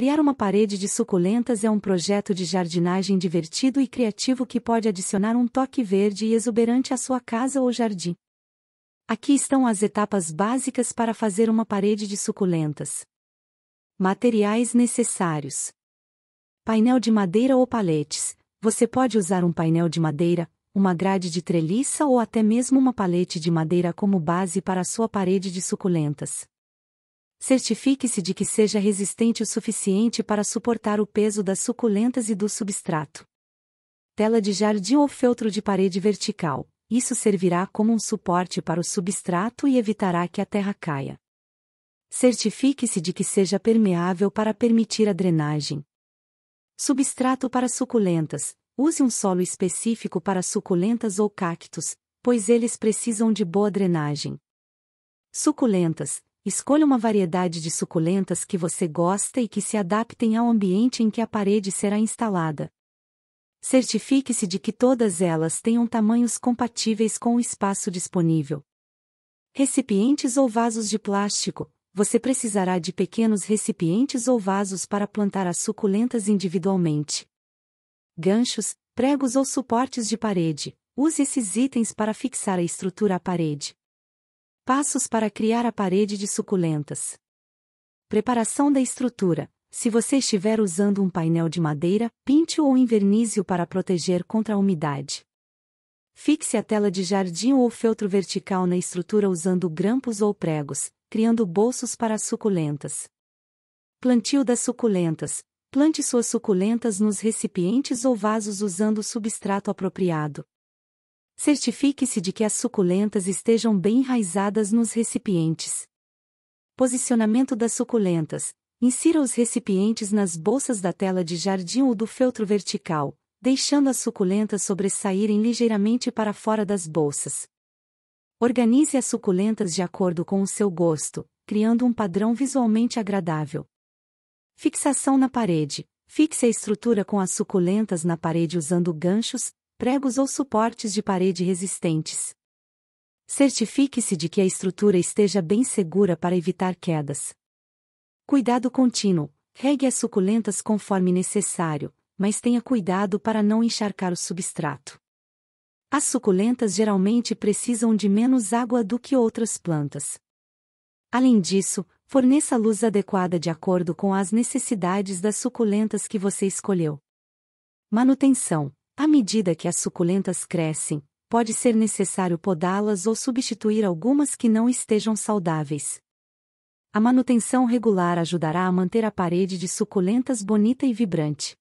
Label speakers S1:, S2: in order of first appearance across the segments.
S1: Criar uma parede de suculentas é um projeto de jardinagem divertido e criativo que pode adicionar um toque verde e exuberante à sua casa ou jardim. Aqui estão as etapas básicas para fazer uma parede de suculentas. Materiais necessários: painel de madeira ou paletes. Você pode usar um painel de madeira, uma grade de treliça ou até mesmo uma palete de madeira como base para a sua parede de suculentas. Certifique-se de que seja resistente o suficiente para suportar o peso das suculentas e do substrato. Tela de jardim ou feltro de parede vertical. Isso servirá como um suporte para o substrato e evitará que a terra caia. Certifique-se de que seja permeável para permitir a drenagem. Substrato para suculentas. Use um solo específico para suculentas ou cactos, pois eles precisam de boa drenagem. Suculentas, Escolha uma variedade de suculentas que você gosta e que se adaptem ao ambiente em que a parede será instalada. Certifique-se de que todas elas tenham tamanhos compatíveis com o espaço disponível. Recipientes ou vasos de plástico. Você precisará de pequenos recipientes ou vasos para plantar as suculentas individualmente. Ganchos, pregos ou suportes de parede. Use esses itens para fixar a estrutura à parede. Passos para criar a parede de suculentas. Preparação da estrutura. Se você estiver usando um painel de madeira, pinte-o ou envernize-o para proteger contra a umidade. Fixe a tela de jardim ou feltro vertical na estrutura usando grampos ou pregos, criando bolsos para as suculentas. Plantio das suculentas. Plante suas suculentas nos recipientes ou vasos usando o substrato apropriado. Certifique-se de que as suculentas estejam bem enraizadas nos recipientes. Posicionamento das suculentas. Insira os recipientes nas bolsas da tela de jardim ou do feltro vertical, deixando as suculentas sobressaírem ligeiramente para fora das bolsas. Organize as suculentas de acordo com o seu gosto, criando um padrão visualmente agradável. Fixação na parede. Fixe a estrutura com as suculentas na parede usando ganchos, pregos ou suportes de parede resistentes. Certifique-se de que a estrutura esteja bem segura para evitar quedas. Cuidado contínuo: regue as suculentas conforme necessário, mas tenha cuidado para não encharcar o substrato. As suculentas geralmente precisam de menos água do que outras plantas. Além disso, forneça luz adequada de acordo com as necessidades das suculentas que você escolheu. Manutenção à medida que as suculentas crescem, pode ser necessário podá-las ou substituir algumas que não estejam saudáveis. A manutenção regular ajudará a manter a parede de suculentas bonita e vibrante.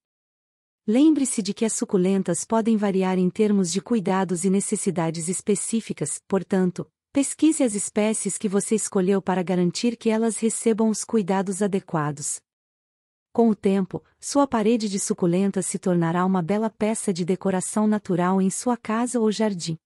S1: Lembre-se de que as suculentas podem variar em termos de cuidados e necessidades específicas, portanto, pesquise as espécies que você escolheu para garantir que elas recebam os cuidados adequados. Com o tempo, sua parede de suculentas se tornará uma bela peça de decoração natural em sua casa ou jardim.